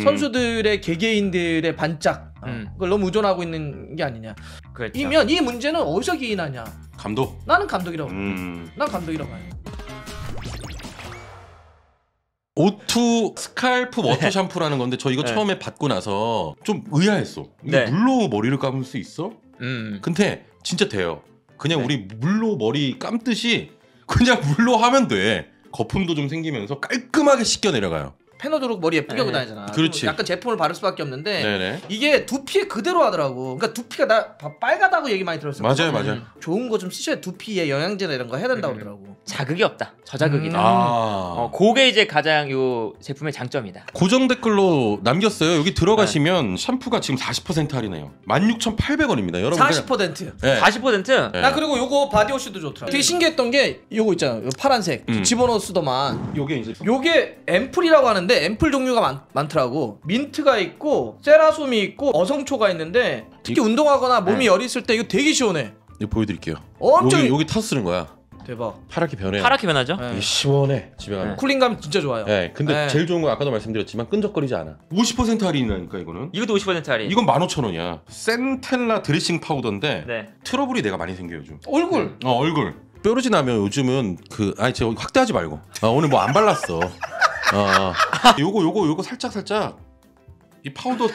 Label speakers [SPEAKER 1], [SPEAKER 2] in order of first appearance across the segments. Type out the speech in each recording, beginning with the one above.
[SPEAKER 1] 음.
[SPEAKER 2] 선수들의 개개인들의 반짝 음. 그걸 너무 의존하고 있는 게 아니냐. 그렇죠. 이면 이 문제는 어디서 기인하냐. 감독. 나는 감독이라고. 음. 난 감독이라고 봐요.
[SPEAKER 1] 오투 스칼프 워터 샴푸라는 건데 저 이거 네. 처음에 받고 나서 좀 의아했어. 이게 네. 물로 머리를 감을 수 있어? 음. 근데 진짜 돼요. 그냥 네. 우리 물로 머리 감듯이 그냥 물로 하면 돼. 거품도 좀 생기면서 깔끔하게 씻겨 내려가요.
[SPEAKER 2] 패너도로 머리 예쁘게 하고 네. 다니잖아. 그렇지. 약간 제품을 바를 수밖에 없는데 네네. 이게 두피에 그대로 하더라고. 그러니까 두피가 나 빨갛다고 얘기 많이 들었어. 맞아요, 맞아요. 음. 좋은 거좀 쓰셔야 두피에 영양제나 이런 거 해야 된다고 음. 그러더라고. 자극이 없다.
[SPEAKER 3] 저자극이다. 음. 아. 어, 그게 이제 가장 요 제품의 장점이다.
[SPEAKER 1] 고정 댓글로 남겼어요. 여기 들어가시면 네. 샴푸가 지금 40% 할인해요. 16,800원입니다. 여러분 40%. 네. 40%? 네. 나 그리고
[SPEAKER 2] 요거 바디워시도 좋더라. 되게 신기했던 게 요거 있잖아. 요 파란색 음. 집어넣었더만. 요게 이제 요게 앰플이라고 하는데 앰플 종류가 많, 많더라고. 민트가 있고 세라솜이 있고 어성초가 있는데 특히 이... 운동하거나 몸이 네. 열이 있을 때
[SPEAKER 1] 이거 되게 시원해. 이거 보여드릴게요. 엄청 여기 타 쓰는 거야. 대박. 파랗게 변해요. 파랗게 변하죠? 네.
[SPEAKER 2] 시원해. 집에 가면. 네. 쿨링감 진짜 좋아요. 네. 근데 네. 제일
[SPEAKER 1] 좋은 건 아까도 말씀드렸지만 끈적거리지 않아. 50% 할인이니까 이거는. 이것도 50% 할인. 이건 15,000원이야. 센텔라 드레싱 파우더인데 네. 트러블이 내가 많이 생겨 요즘. 얼굴. 어 얼굴. 뾰루지 나면 요즘은 그 아니 제가 확대하지 말고. 아 오늘 뭐 안 발랐어. 아 요거 요거 요거 살짝 살짝 이 파우더.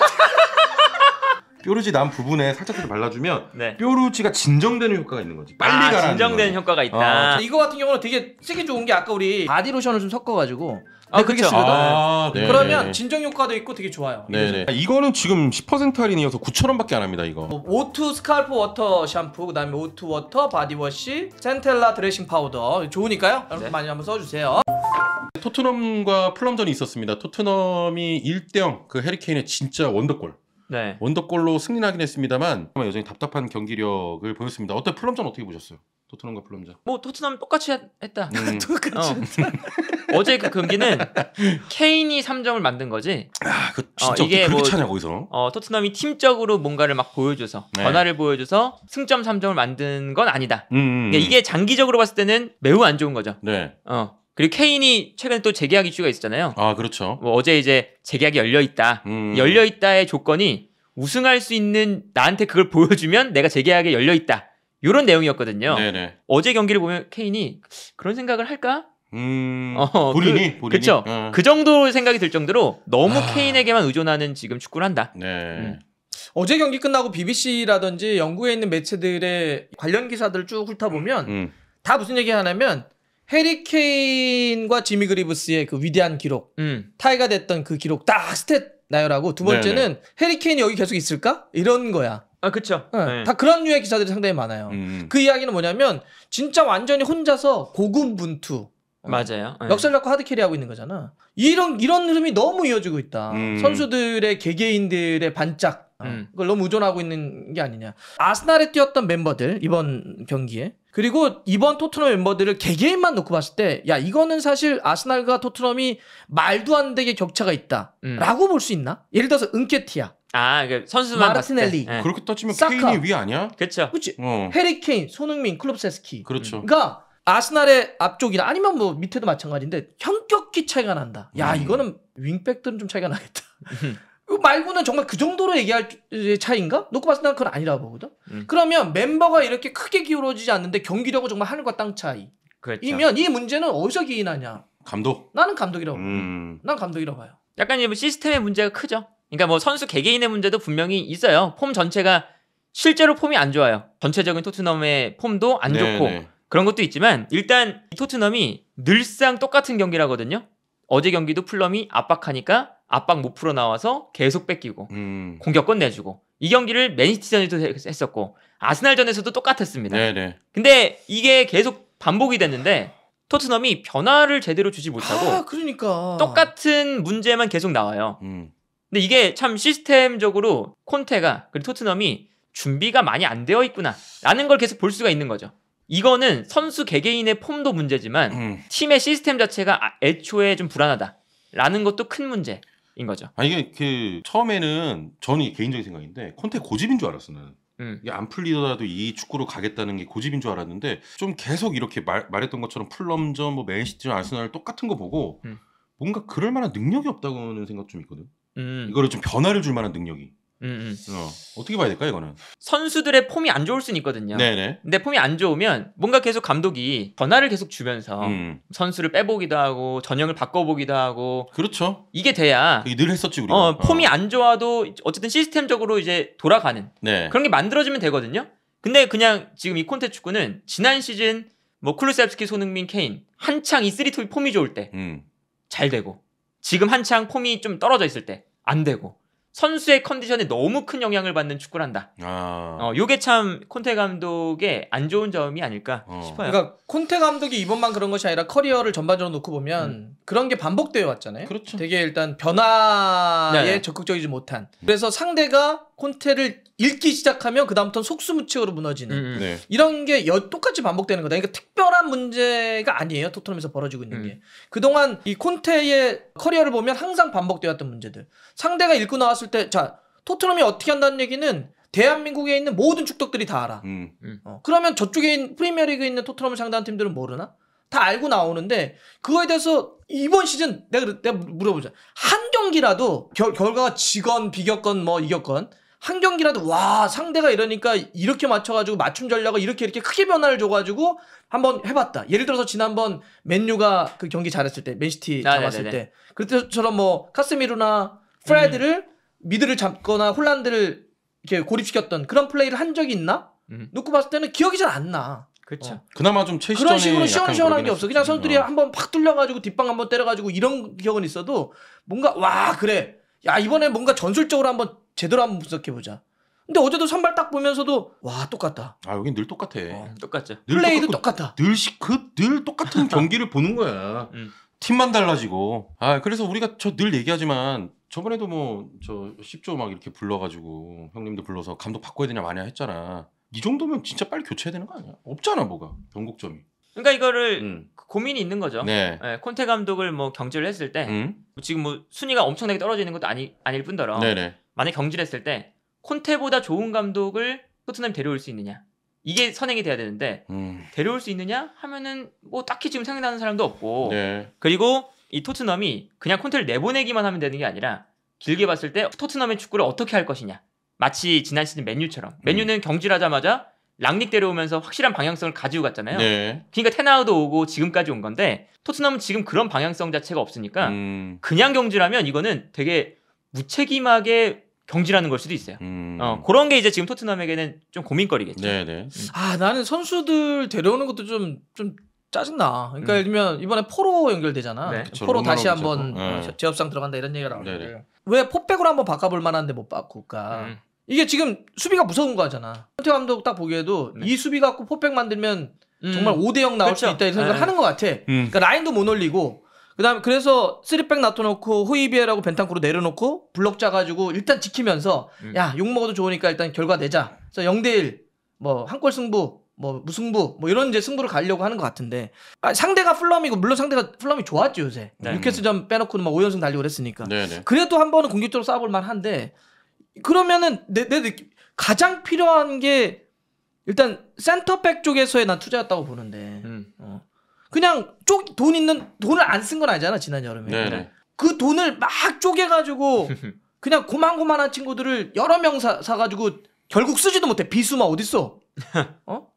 [SPEAKER 1] 뾰루지 난 부분에 살짝살 발라주면 네. 뾰루지가 진정되는 효과가 있는 거지. 빨리 아, 가라 진정되는 효과가 있다. 아,
[SPEAKER 2] 이거 같은 경우는 되게 쓰기 좋은 게 아까 우리 바디로션을 좀 섞어가지고 아, 그렇죠. 게 아, 네. 그러면 진정 효과도 있고
[SPEAKER 1] 되게 좋아요. 네네. 네. 이거는 지금 10% 할인이어서 9,000원밖에 안 합니다. 이거. 뭐,
[SPEAKER 2] 오투 스칼프 워터 샴푸, 그다음에 오투 워터 바디워시, 센텔라 드레싱 파우더 좋으니까요. 여러분 네. 많이 한번 써주세요.
[SPEAKER 1] 토트넘과 플럼전이 있었습니다. 토트넘이 1대0 그 해리케인의 진짜 원더골. 네. 원더골로 승리는 하긴 했습니다만 여전히 답답한 경기력을 보였습니다. 어때 플럼전 어떻게 보셨어요? 토트넘과 플럼전.
[SPEAKER 3] 뭐 토트넘 똑같이 했다. 음. 똑같이 어.
[SPEAKER 1] 어제 그 경기는 케인이 3점을 만든 거지. 아,
[SPEAKER 3] 그 어, 진짜 어, 이게 뭐 차냐 거기서. 어, 토트넘이 팀적으로 뭔가를 막 보여줘서 네. 변화를 보여줘서 승점 3점을 만든 건 아니다. 음, 음, 그 이게 장기적으로 봤을 때는 매우 안 좋은 거죠. 네. 어. 그리고 케인이 최근에 또 재계약 이슈가 있었잖아요. 아, 그렇죠. 뭐 어제 이제 재계약이 열려 있다. 음. 열려 있다의 조건이 우승할 수 있는 나한테 그걸 보여주면 내가 재계약에 열려 있다. 요런 내용이었거든요. 네네. 어제 경기를 보면 케인이 그런 생각을 할까? 음, 어, 그 본인이 그, 본인이 그쵸. 어. 그 정도 생각이 들 정도로 너무 아. 케인에게만
[SPEAKER 2] 의존하는 지금 축구를 한다. 네. 음. 어제 경기 끝나고 BBC라든지 영국에 있는 매체들의 관련 기사들쭉 훑어보면 음. 다 무슨 얘기 하냐면 해리케인과 지미 그리브스의 그 위대한 기록 음. 타이가 됐던 그 기록 딱 스탯 나열하고 두 번째는 네, 네. 해리케인이 여기 계속 있을까 이런 거야. 아그렇 네. 네. 다 그런 류의 기사들이 상당히 많아요. 음. 음. 그 이야기는 뭐냐면 진짜 완전히 혼자서 고군분투.
[SPEAKER 3] 맞아요. 네. 역설
[SPEAKER 2] 잡고 하드캐리하고 있는 거잖아. 이런 이런 흐름이 너무 이어지고 있다. 음. 선수들의 개개인들의 반짝 음. 그걸 너무 의존하고 있는 게 아니냐. 아스날에 뛰었던 멤버들 이번 경기에 그리고 이번 토트넘 멤버들을 개개인만 놓고 봤을 때, 야, 이거는 사실 아스날과 토트넘이 말도 안 되게 격차가 있다. 음. 라고 볼 수 있나? 예를 들어서 은케티야.
[SPEAKER 1] 아, 그 선수만 마르티넬리. 네. 그렇게
[SPEAKER 2] 따지면 사카. 케인이
[SPEAKER 1] 위 아니야?
[SPEAKER 3] 그렇그치지 어. 해리
[SPEAKER 2] 케인, 손흥민, 클럽세스키 그렇죠. 그니까 아스날의 앞쪽이나 아니면 뭐 밑에도 마찬가지인데 현격히 차이가 난다. 야, 음. 이거는 윙백들은 좀 차이가 나겠다. 말고는 정말 그 정도로 얘기할 차이인가? 놓고 봤을 때 그건 아니라고 보거든. 음. 그러면 멤버가 이렇게 크게 기울어지지 않는데 경기력은 정말 하늘과 땅 차이.
[SPEAKER 1] 그렇죠. 이면 이
[SPEAKER 2] 문제는 어디서 기인하냐? 감독. 나는 감독이라고.
[SPEAKER 1] 음.
[SPEAKER 2] 난 감독이라고 봐요. 약간 시스템의 문제가
[SPEAKER 3] 크죠. 그러니까 뭐 선수 개개인의 문제도 분명히 있어요. 폼 전체가 실제로 폼이 안 좋아요. 전체적인 토트넘의 폼도 안 네네. 좋고 네. 그런 것도 있지만 일단 토트넘이 늘상 똑같은 경기라거든요. 어제 경기도 플럼이 압박하니까 압박 못 풀어 나와서 계속 뺏기고 음. 공격 권내주고이 경기를 맨시티전에도 했었고 아스날전에서도 똑같았습니다. 네네. 네. 근데 이게 계속 반복이 됐는데 토트넘이 변화를 제대로 주지 못하고 아,
[SPEAKER 2] 그러니까.
[SPEAKER 3] 똑같은 문제만 계속 나와요. 음. 근데 이게 참 시스템적으로 콘테가 그리고 토트넘이 준비가 많이 안 되어 있구나라는 걸 계속 볼 수가 있는 거죠. 이거는 선수 개개인의 폼도 문제지만 음. 팀의 시스템 자체가 아, 애초에 좀 불안하다라는
[SPEAKER 1] 것도 큰 문제. 인 거죠. 아 이게 그 처음에는 저는 개인적인 생각인데 콘테 고집인 줄 알았어 나는. 음. 이게 안 풀리더라도 이 축구로 가겠다는 게 고집인 줄 알았는데 좀 계속 이렇게 말, 말했던 것처럼 풀럼전 뭐 맨시티 아스날 똑같은 거 보고 음. 뭔가 그럴 만한 능력이 없다고는 하 생각 좀 있거든. 음. 이거를 좀 변화를 줄 만한 능력이. 음, 음. 어, 떻게 봐야 될까 이거는?
[SPEAKER 3] 선수들의 폼이 안 좋을 수는 있거든요. 네네. 근데 폼이 안 좋으면 뭔가 계속 감독이 변화를 계속 주면서 음. 음. 선수를 빼보기도 하고 전형을 바꿔보기도 하고. 그렇죠. 이게 돼야. 이게 늘 했었지 우리가. 어, 어. 폼이 어. 안 좋아도 어쨌든 시스템적으로 이제 돌아가는 네. 그런 게 만들어지면 되거든요. 근데 그냥 지금 이 콘테 축구는 지난 시즌 뭐 클루셉스키, 손흥민, 케인 한창 이 쓰리 투 폼이 좋을 때잘 음. 되고 지금 한창 폼이 좀 떨어져 있을 때 안 되고 선수의 컨디션에 너무 큰 영향을 받는 축구를 한다. 아. 어, 요게 참 콘테 감독의 안 좋은 점이 아닐까 어. 싶어요. 그러니까
[SPEAKER 2] 콘테 감독이 이번만 그런 것이 아니라 커리어를 전반적으로 놓고 보면 음. 그런 게 반복되어 왔잖아요. 그렇죠. 되게 일단 변화에 네, 네. 적극적이지 못한. 그래서 상대가 콘테를 읽기 시작하면 그다음부터는 속수무책으로 무너지는 음, 음, 네. 이런 게 여, 똑같이 반복되는 거다. 그러니까 특별한 문제가 아니에요. 토트넘에서 벌어지고 있는 음. 게. 그동안 이 콘테의 커리어를 보면 항상 반복되었던 문제들. 상대가 읽고 나왔을 때 자, 토트넘이 어떻게 한다는 얘기는 대한민국에 있는 모든 축덕들이 다 알아.
[SPEAKER 1] 음, 음. 어,
[SPEAKER 2] 그러면 저쪽에 있는 프리미어리그에 있는 토트넘을 상대한 팀들은 모르나? 다 알고 나오는데 그거에 대해서 이번 시즌 내가, 내가 물어보자. 한 경기라도 결, 결과가 지건 비겼건 뭐 이겼건 한 경기라도 와 상대가 이러니까 이렇게 맞춰가지고 맞춤 전략을 이렇게 이렇게 크게 변화를 줘가지고 한번 해봤다. 예를 들어서 지난번 맨유가 그 경기 잘했을 때 맨시티 아, 잡았을 네때 그때처럼 뭐 카스미루나 프레드를 음. 미드를 잡거나 홀란드를 이렇게 고립시켰던 그런 플레이를 한 적이 있나? 음. 놓고 봤을 때는 기억이 잘 안 나.
[SPEAKER 1] 그렇죠. 어. 그나마
[SPEAKER 2] 좀최시 그런 식으로 시원시원한 게 없어. 그냥 선수들이 어. 한번 팍 뚫려가지고 뒷방 한번 때려가지고 이런 기억은 있어도 뭔가 와 그래. 야 이번에 뭔가 전술적으로 한번 제대로 한번 분석해 보자. 근데 어제도 선발 딱 보면서도 와 똑같다.
[SPEAKER 1] 아 여긴 늘 똑같아. 어, 음, 똑같죠. 늘 플레이도 똑같다. 늘그늘 똑같은 경기를 보는 거야. 음. 팀만 달라지고. 아 그래서 우리가 저 늘 얘기하지만 저번에도 뭐 저 10조 막 이렇게 불러가지고 형님도 불러서 감독 바꿔야 되냐 마냐 했잖아. 이 정도면 진짜 빨리 교체해야 되는 거 아니야? 없잖아 뭐가 변곡점이. 그러니까 이거를 음. 그 고민이 있는 거죠.
[SPEAKER 3] 네. 네. 콘테 감독을 뭐 경질을 했을 때 음? 지금 뭐 순위가 엄청나게 떨어지는 것도 아니 아닐 뿐더러. 네네. 만약 경질했을 때 콘테보다 좋은 감독을 토트넘 데려올 수 있느냐 이게 선행이 돼야 되는데 음. 데려올 수 있느냐 하면은 뭐 딱히 지금 생각나는 사람도 없고 네. 그리고 이 토트넘이 그냥 콘테를 내보내기만 하면 되는 게 아니라 길게 봤을 때 토트넘의 축구를 어떻게 할 것이냐 마치 지난 시즌 맨유처럼 음. 맨유는 음. 경질하자마자 랑닉 데려오면서 확실한 방향성을 가지고 갔잖아요. 네. 그러니까 테나우도 오고 지금까지 온 건데 토트넘은 지금 그런 방향성 자체가 없으니까 음. 그냥 경질하면 이거는 되게 무책임하게 경질하는 걸 수도 있어요. 음. 어, 그런 게 이제 지금 토트넘에게는 좀 고민거리겠죠. 네네.
[SPEAKER 2] 네. 음. 아 나는 선수들 데려오는 것도 좀 좀 짜증나. 그러니까 음. 예를 들면 이번에 포로 연결되잖아. 네. 그러니까 그쵸, 포로 다시 한번 네. 어. 뭐 제협상 들어간다 이런 얘기가 나오는데 네, 네. 왜 포백으로 한번 바꿔볼 만한데 못 바꿀까? 음. 이게 지금 수비가 무서운 거잖아. 하 현태 감독 딱 보기에도 네. 이 수비 갖고 포백 만들면 음. 정말 5대0 나올 그쵸. 수 그렇죠. 있다 이런 생각을 하는 것 같아. 그러니까 라인도 못 올리고 그다음에 그래서 쓰리백 놔둬놓고 호이비에라고 벤탄코로 내려놓고 블록 짜가지고 일단 지키면서 음. 야욕 먹어도 좋으니까 일단 결과 내자. 그래서 0대1 뭐한골 승부 뭐 무승부 뭐 이런 이제 승부를 가려고 하는 것 같은데 아, 상대가 플럼이고 물론 상대가 플럼이 좋았죠 요새 네. 뉴캐스전 빼놓고는 막 5연승 달리고 그랬으니까 네, 네. 그래도 한 번은 공격적으로 싸워볼 만한데 그러면은 내, 내 느낌 가장 필요한 게 일단 센터백 쪽에서의 난 투자였다고 보는데 음. 그냥 쪽 돈 있는 돈을 안 쓴 건 아니잖아 지난 여름에. 네네. 네. 네. 그 돈을 막 쪼개가지고 그냥 고만고만한 친구들을 여러 명 사, 사가지고 결국 쓰지도 못해. 비수마 어딨어? 어?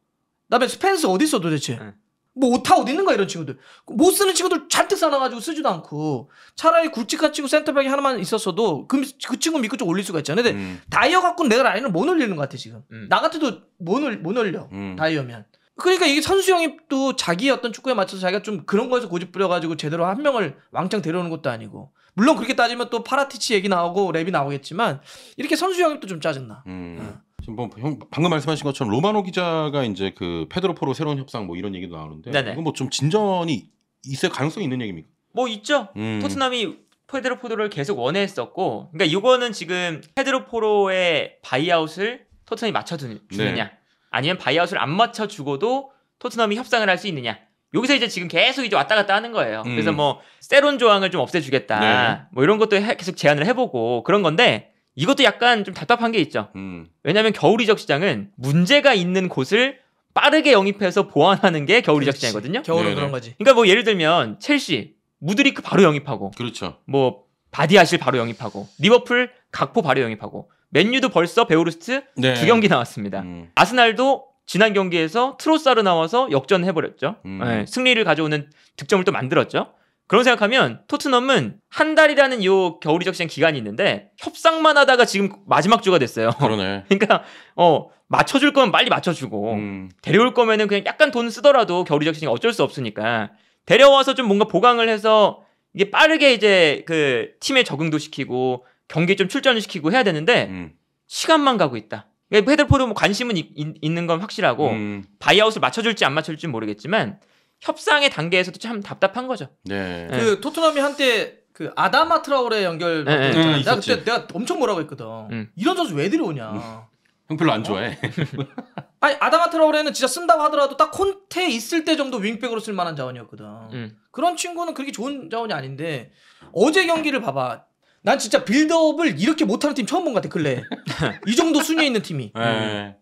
[SPEAKER 2] 나에 스펜스 어딨어 도대체? 네. 뭐 오타 어디 있는 거야 이런 친구들 못 쓰는 친구들 잔뜩 사놔가지고 쓰지도 않고 차라리 굵직한 친구 센터백이 하나만 있었어도 그, 그 친구 믿고 좀 올릴 수가 있잖아 근데 음. 다이어 갖고 내가 라인을 못 올리는 것 같아 지금 음. 나 같아도 못, 올, 못 올려 음. 다이어면 그러니까 이게 선수 영입도 자기의 어떤 축구에 맞춰서 자기가 좀 그런 거에서 고집 부려가지고 제대로 한 명을 왕창 데려오는 것도 아니고 물론 그렇게 따지면 또 파라티치 얘기 나오고 랩이 나오겠지만 이렇게 선수 영입도 좀 짜증나.
[SPEAKER 1] 음. 응. 지금 뭐 형, 방금 말씀하신 것처럼 로마노 기자가 이제 그 페드로포로 새로운 협상 뭐 이런 얘기도 나오는데 이건 뭐 좀 진전이 있을 가능성이 있는 얘기입니까? 뭐 있죠. 음. 토트넘이 페드로포로를 계속 원했었고, 그러니까
[SPEAKER 3] 이거는 지금 페드로포로의 바이아웃을 토트넘이 맞춰주느냐. 네. 아니면 바이아웃을 안 맞춰 주고도 토트넘이 협상을 할 수 있느냐. 여기서 이제 지금 계속 이제 왔다 갔다 하는 거예요. 음. 그래서 뭐 세론 조항을 좀 없애주겠다. 네. 뭐 이런 것도 해, 계속 제안을 해보고 그런 건데 이것도 약간 좀 답답한 게 있죠. 음. 왜냐면 겨울 이적 시장은 문제가 있는 곳을 빠르게 영입해서 보완하는 게 겨울 이적 시장이거든요. 겨울은 네 그런 거지. 그러니까 뭐 예를 들면 첼시 무드리크 바로 영입하고, 그렇죠. 뭐 바디아실 바로 영입하고, 리버풀 각포 바로 영입하고. 맨유도 벌써 베오르스트 네. 두 경기 나왔습니다. 음. 아스날도 지난 경기에서 트로사르 나와서 역전해버렸죠. 음. 네, 승리를 가져오는 득점을 또 만들었죠. 그런 생각하면 토트넘은 한 달이라는 요 겨울이적 시장 기간이 있는데 협상만 하다가 지금 마지막 주가 됐어요. 그러네. 그러니까 어 맞춰줄 거면 빨리 맞춰주고 음. 데려올 거면은 그냥 약간 돈 쓰더라도 겨울이적 시장 어쩔 수 없으니까 데려와서 좀 뭔가 보강을 해서 이게 빠르게 이제 그 팀에 적응도 시키고 경기좀 출전을 시키고 해야 되는데 음. 시간만 가고 있다. 헤드니까포도뭐 그러니까 관심은 이, 이, 있는 건 확실하고 음. 바이아웃을 맞춰줄지 안 맞춰줄지 모르겠지만 협상의 단계에서도 참 답답한
[SPEAKER 2] 거죠.
[SPEAKER 1] 네. 네. 그
[SPEAKER 2] 토트넘이 한때 그 아다마 트라우레 연결 네, 네, 네, 내가 그때 내가 엄청 뭐라고 했거든. 음. 이런 선수 왜들어오냐형
[SPEAKER 1] 음. 별로 안 좋아해.
[SPEAKER 2] 아니 아다마 트라우레는 진짜 쓴다고 하더라도 딱 콘테 있을 때 정도 윙백으로 쓸 만한 자원이었거든. 음. 그런 친구는 그렇게 좋은 자원이 아닌데 어제 경기를 봐봐. 난 진짜 빌드업을 이렇게 못하는 팀 처음 본 것 같아 근래. 이 정도 순위에 있는 팀이. 네.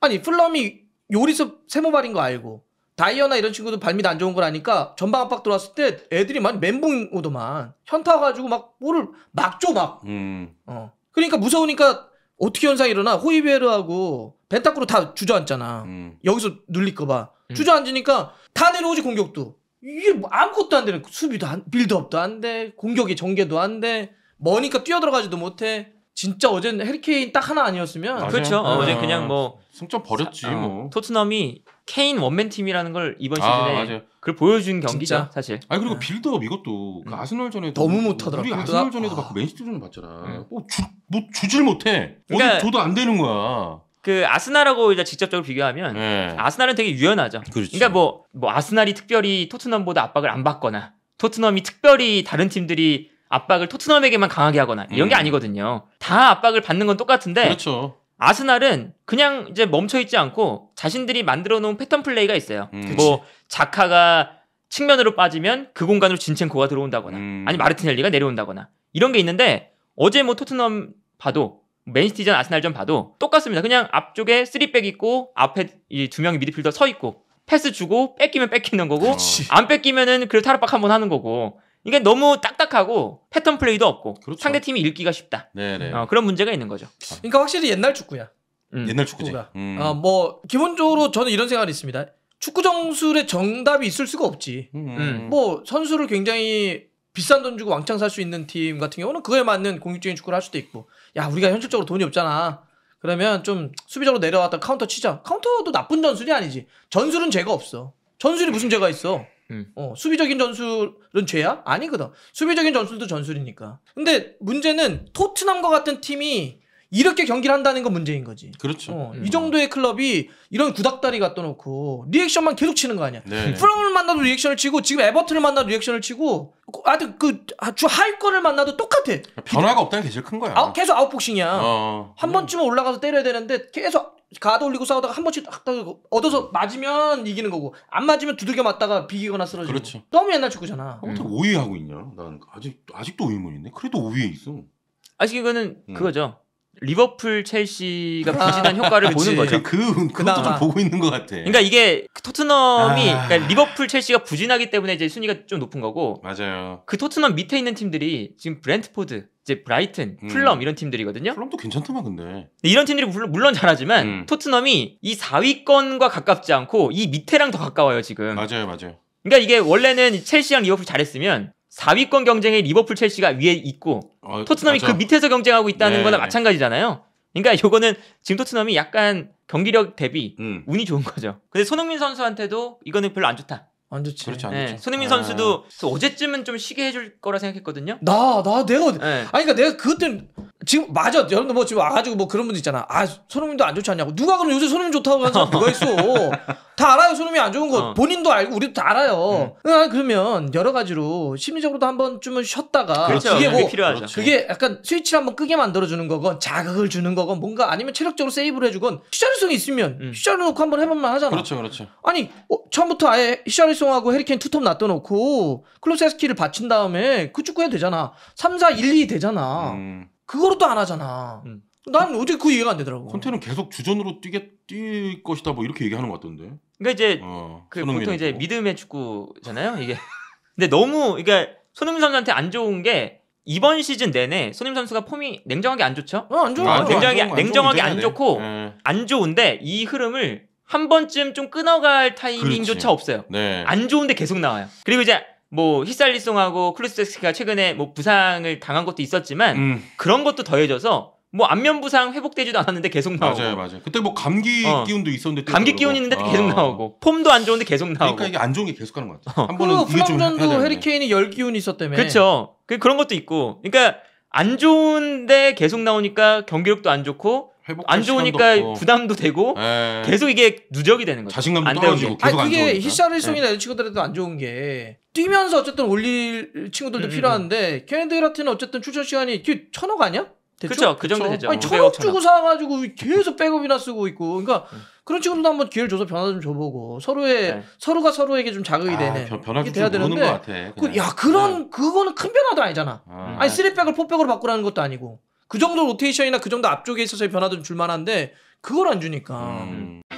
[SPEAKER 2] 아니 플럼이 요리서 세모발인 거 알고 다이어나 이런 친구들 발밑 안 좋은 걸 아니까 전방 압박 들어왔을 때 애들이 막 멘붕 오더만 현타 가지고 막 뭐를 막줘 막. 음. 어. 그러니까 무서우니까 어떻게 현상이 일어나 호이베르하고 벤타크로 다 주저앉잖아. 음. 여기서 눌릴까 봐. 음. 주저앉으니까 다 내려오지 공격도. 이게 뭐 아무것도 안 되는 수비도 안 빌드업도 안 돼. 공격이 전개도 안 돼. 머니까 뛰어들어가지도 못해. 진짜 어젠 해리케인 딱 하나 아니었으면 맞아요. 그렇죠. 어, 어제 그냥
[SPEAKER 1] 뭐 승점 버렸지 아, 어, 뭐.
[SPEAKER 3] 토트넘이 케인 원맨 팀이라는 걸 이번 아, 시즌에 아
[SPEAKER 1] 그걸 보여준 경기죠 진짜? 사실. 아니 그리고 네. 빌드업 이것도 그 음. 아스널 전에도 너무 못하더라. 우리 아스널 전에도 받고 아. 그 맨시티 전 봤잖아. 음. 뭐, 주, 뭐 주질 못해. 그러니까, 어디 줘도 안 되는 거야.
[SPEAKER 3] 그 아스날하고 이제 직접적으로 비교하면 네. 아스날은 되게 유연하죠. 그렇죠. 그러니까 뭐, 뭐 아스날이 특별히 토트넘보다 압박을 안 받거나 토트넘이 특별히 다른 팀들이 압박을 토트넘에게만 강하게 하거나 이런 게 음. 아니거든요. 다 압박을 받는 건 똑같은데 그렇죠. 아스날은 그냥 이제 멈춰 있지 않고 자신들이 만들어 놓은 패턴 플레이가 있어요. 음. 뭐 자카가 측면으로 빠지면 그 공간으로 진첸코가 들어온다거나 음. 아니 마르티넬리가 내려온다거나 이런 게 있는데 어제 뭐 토트넘 봐도 맨시티전 아스날전 봐도 똑같습니다. 그냥 앞쪽에 3백 있고 앞에 이 두명이 미드필더 서 있고 패스 주고 뺏기면 뺏기는 거고 그치. 안 뺏기면은 그를 타락박 한 번 하는 거고 이게 너무 딱딱하고 패턴 플레이도 없고 그렇죠. 상대 팀이 읽기가 쉽다. 네네. 어, 그런 문제가 있는 거죠. 아.
[SPEAKER 2] 그러니까 확실히 옛날 축구야.
[SPEAKER 1] 음. 옛날 축구지. 음.
[SPEAKER 3] 어,
[SPEAKER 2] 뭐 기본적으로 저는 이런 생각이 있습니다. 축구 정술의 정답이 있을 수가 없지. 음. 음. 음. 뭐 선수를 굉장히 비싼 돈 주고 왕창 살 수 있는 팀 같은 경우는 그에 맞는 공격적인 축구를 할 수도 있고, 야 우리가 현실적으로 돈이 없잖아. 그러면 좀 수비적으로 내려왔다 카운터 치자. 카운터도 나쁜 전술이 아니지. 전술은 죄가 없어. 전술이 무슨 죄가 있어? 음. 어, 수비적인 전술은 죄야? 아니거든. 수비적인 전술도 전술이니까. 근데 문제는 토트넘과 같은 팀이 이렇게 경기를 한다는 건 문제인 거지. 그렇죠. 어, 음. 이 정도의 클럽이 이런 구닥다리 갖다 놓고 리액션만 계속 치는 거 아니야. 네. 프롬을 만나도 리액션을 치고 지금 에버튼을 만나도 리액션을 치고 아여튼 그주 하위권을 만나도 똑같아. 변화가
[SPEAKER 1] 없다는 게 제일 큰 거야. 아,
[SPEAKER 2] 계속 아웃복싱이야. 어, 한 번쯤은 올라가서 때려야 되는데 계속 가드 올리고 싸우다가 한 번씩 딱 얻어서 맞으면 이기는 거고 안 맞으면 두들겨 맞다가 비기거나 쓰러지고. 그렇지. 너무 옛날 축구잖아.
[SPEAKER 1] 어떻게 음. 5위 하고 있냐? 난 아직 아직도 의문인데. 그래도 5위에 있어.
[SPEAKER 2] 아직 이거는
[SPEAKER 3] 음. 그거죠. 리버풀 첼시가 부진한 효과를 보는 거죠. 그 그것도 좀 보고
[SPEAKER 1] 있는 것 같아. 그러니까 이게
[SPEAKER 3] 그 토트넘이 아... 그러니까 리버풀 첼시가 부진하기 때문에 이제 순위가 좀 높은 거고. 맞아요. 그 토트넘 밑에 있는 팀들이 지금 브랜트포드, 이제 브라이튼, 플럼 음. 이런 팀들이거든요. 플럼도 괜찮더만 근데. 이런 팀들이 물론, 물론 잘하지만 음. 토트넘이 이 4위권과 가깝지 않고 이 밑에랑 더 가까워요 지금. 맞아요, 맞아요. 그러니까 이게 원래는 첼시랑 리버풀 잘했으면 4위권 경쟁에 리버풀 첼시가 위에 있고 어, 토트넘이 맞아. 그 밑에서 경쟁하고 있다는 네. 거나 네. 마찬가지잖아요. 그러니까 요거는 지금 토트넘이 약간 경기력 대비 음. 운이 좋은 거죠. 근데 손흥민 선수한테도 이거는 별로 안 좋다. 안 좋지. 그렇죠, 안 네. 좋지. 손흥민 선수도 아. 어제쯤은 좀 쉬게 해줄 거라 생각했거든요.
[SPEAKER 2] 나, 나, 내가. 네. 아니, 그니까 내가 그때는 지금 맞아 여러분들 뭐 지금 와가지고 뭐 그런 분들 있잖아 아 손흥민도 안 좋지 않냐고 누가 그럼 요새 손흥민 좋다고 하는 사람 누가 있어 다 알아요 손흥민 안 좋은 거 어. 본인도 알고 우리도 다 알아요 음. 아, 그러면 여러 가지로 심리적으로도 한 번쯤은 쉬었다가 그렇죠. 그게 뭐 필요하죠. 그렇죠. 그게 약간 스위치를 한번 끄게 만들어주는 거건 자극을 주는 거건 뭔가 아니면 체력적으로 세이브를 해주건 휘샤리송이 있으면 음. 휘 히샤리놓고 한번 해볼만 하잖아 그렇죠 그렇죠 아니 어, 처음부터 아예 휘샤리송하고 헤리케인 투톱 놔둬놓고 클로세스키를 받친 다음에 그 축구 해도 되잖아 3, 4, 1, 2 되잖아 음. 그거를 또안 하잖아. 음. 난 어제 그 이해가 안 되더라고. 컨테는
[SPEAKER 1] 계속 주전으로 뛰게 뛸 것이다 뭐 이렇게 얘기하는 것 같던데. 그러니까 이제 어, 그 보통 이제 뭐. 믿음의 축구잖아요 이게. 근데
[SPEAKER 3] 너무 그러니까 손흥민 선수한테 안 좋은 게 이번 시즌 내내 손흥민 선수가 폼이 냉정하게 안 좋죠. 어, 안 좋아. 아, 냉정하게 안, 좋 냉정하게 안, 안 좋고 네. 안 좋은데 이 흐름을 한 번쯤 좀 끊어갈 타이밍조차 그렇지. 없어요. 네. 안 좋은데 계속 나와요. 그리고 이제 뭐 히살리송하고 클루스데스키가 최근에 뭐 부상을 당한 것도 있었지만 음. 그런 것도 더해져서 뭐 안면 부상 회복되지도 않았는데 계속 나오고 맞아요, 맞아요.
[SPEAKER 1] 그때 뭐 감기 어. 기운도 있었는데 감기 그러고. 기운 있는데 아. 계속 나오고 폼도 안 좋은데 계속 나오고 그러니까 이게 안 좋은 게 계속 가는 것 같아요. 어. 한 번은 그게
[SPEAKER 3] 좀해
[SPEAKER 2] 해리케인이 열 기운이 있었다며. 그렇죠.
[SPEAKER 3] 그런 것도 있고, 그러니까 안 좋은데 계속 나오니까 경기력도 안 좋고 안 좋으니까 부담도 되고 에이. 예. 계속 이게 누적이 되는 거죠. 자신감도 떨어지고 계속 아니, 그게 히샬리송이나 예.
[SPEAKER 2] 이런 친구들한도안 좋은 게 뛰면서 어쨌든 올릴 친구들도 음, 음, 음. 필요한데 케네드라트는 어쨌든 출전 시간이 이게 천억 아니야? 그렇죠. 그 정도 되죠. 아니, 천억 주고 사가지고 계속 백업이나 쓰고 있고, 그러니까 음. 그런 친구들도 한번 기회를 줘서 변화 좀 줘보고 서로의 네. 서로가 서로에게 좀 자극이 아, 되네. 변화 좀 돼야 되는데. 것 같아, 그, 야 그런 네. 그거는 큰 변화도 아니잖아. 아, 아니 쓰리백을 포백으로 바꾸라는 것도 아니고 그 정도 로테이션이나 그 정도 앞쪽에 있어서의 변화도 좀 줄만한데 그걸 안 주니까. 음.